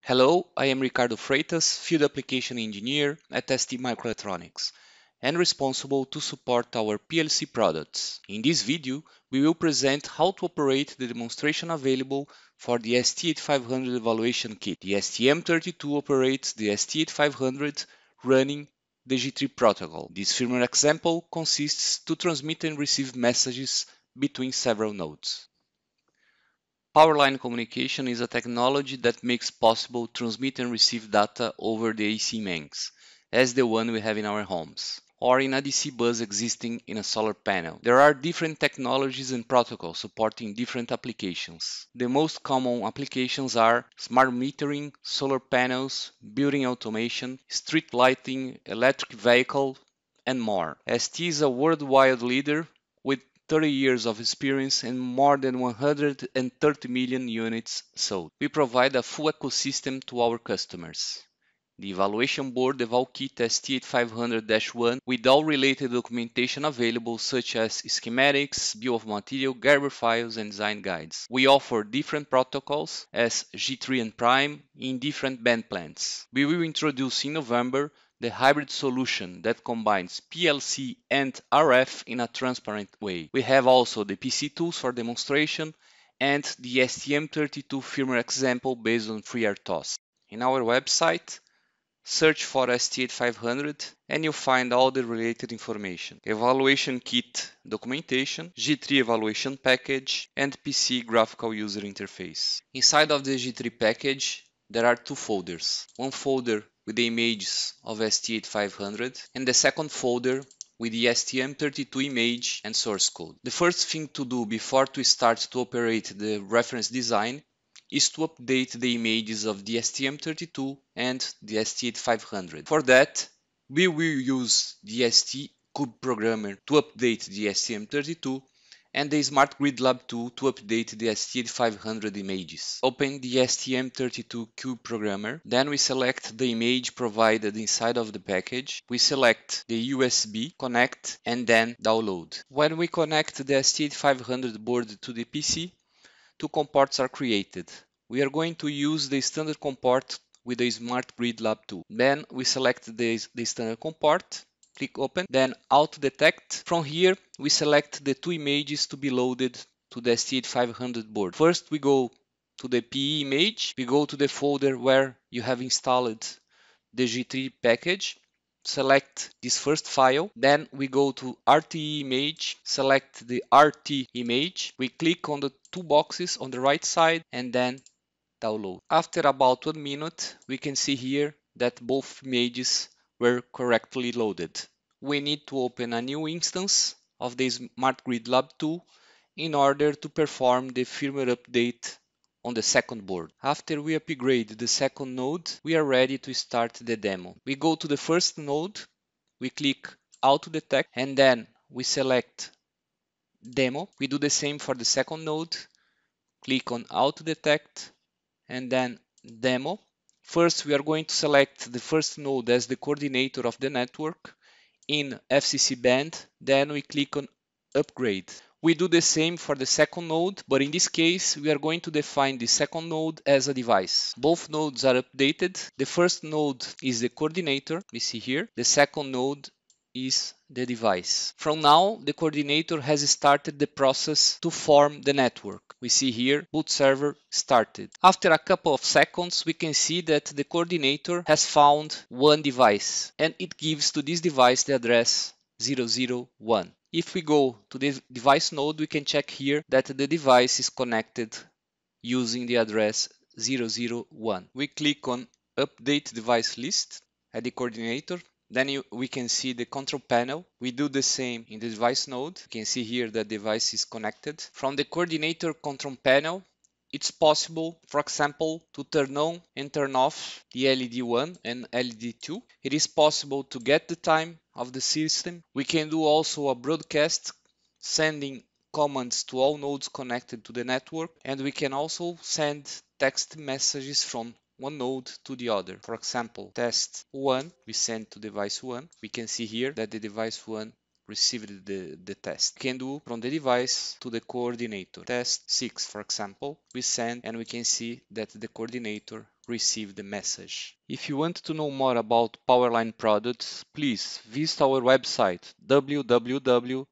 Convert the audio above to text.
Hello, I am Ricardo Freitas, Field Application Engineer at ST Microelectronics and responsible to support our PLC products. In this video, we will present how to operate the demonstration available for the ST8500 evaluation kit. The STM32 operates the ST8500 running the G3 protocol. This firmware example consists to transmit and receive messages between several nodes. Powerline communication is a technology that makes possible transmit and receive data over the AC mains, as the one we have in our homes, or in a DC bus existing in a solar panel. There are different technologies and protocols supporting different applications. The most common applications are smart metering, solar panels, building automation, street lighting, electric vehicle, and more. ST is a worldwide leader with 30 years of experience and more than 130 million units sold. We provide a full ecosystem to our customers. The evaluation board, the Valkit ST8500-1, with all related documentation available such as schematics, bill of material, Gerber files and design guides. We offer different protocols as G3 and Prime in different band plans. We will introduce in November the hybrid solution that combines PLC and RF in a transparent way. We have also the PC tools for demonstration and the STM32 firmware example based on FreeRTOS. In our website, search for ST8500 and you'll find all the related information. Evaluation kit documentation, G3 evaluation package and PC graphical user interface. Inside of the G3 package, there are two folders. One folder with the images of ST8500 and the second folder with the STM32 image and source code. The first thing to do before to start to operate the reference design is to update the images of the STM32 and the ST8500. For that, we will use the ST Cube Programmer to update the STM32 and the Smart Grid Lab 2 to update the st 500 images. Open the STM32Q programmer, then we select the image provided inside of the package, we select the USB, connect, and then download. When we connect the st 500 board to the PC, two comports are created. We are going to use the standard comport with the Smart Grid Lab 2. Then we select the, the standard comport click open, then auto detect. From here, we select the two images to be loaded to the st 500 board. First, we go to the PE image, we go to the folder where you have installed the G3 package, select this first file, then we go to RTE image, select the RT image, we click on the two boxes on the right side and then download. After about one minute, we can see here that both images were correctly loaded. We need to open a new instance of the Smart Grid Lab 2 in order to perform the firmware update on the second board. After we upgrade the second node, we are ready to start the demo. We go to the first node, we click Auto Detect, and then we select Demo. We do the same for the second node, click on Auto Detect, and then Demo. First, we are going to select the first node as the coordinator of the network in FCC band, then we click on upgrade. We do the same for the second node, but in this case, we are going to define the second node as a device. Both nodes are updated. The first node is the coordinator, we see here. The second node is the device. From now, the coordinator has started the process to form the network. We see here boot server started. After a couple of seconds, we can see that the coordinator has found one device and it gives to this device the address 001. If we go to the device node, we can check here that the device is connected using the address 001. We click on update device list at the coordinator then you, we can see the control panel. We do the same in the device node. You can see here that device is connected. From the coordinator control panel, it's possible, for example, to turn on and turn off the LED1 and LED2. It is possible to get the time of the system. We can do also a broadcast, sending commands to all nodes connected to the network, and we can also send text messages from one node to the other. For example, test 1 we send to device 1. We can see here that the device 1 received the, the test. We can do from the device to the coordinator. Test 6, for example, we send and we can see that the coordinator received the message. If you want to know more about Powerline products, please visit our website www.st.com.